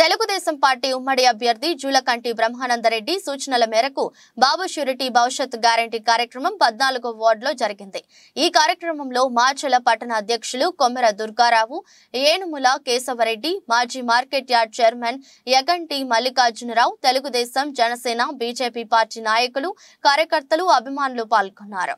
Telugu Desam party ఉమ్మడి అభ్యర్థి జూలకంటి బ్రహ్మానందరెడ్డి సూచనల మేరకు బాబు భవిష్యత్ గ్యారంటీ కార్యక్రమం పద్నాలుగో వార్డులో జరిగింది ఈ కార్యక్రమంలో మాచల పట్టణ అధ్యక్షులు కొమ్మెర దుర్గారావు ఏనుముల కేశవరెడ్డి మాజీ market yard chairman Yaganti Mallikarjunarao Telugu Desam Janasena BJP party నాయకులు కార్యకర్తలు అభిమానులు పాల్గొన్నారు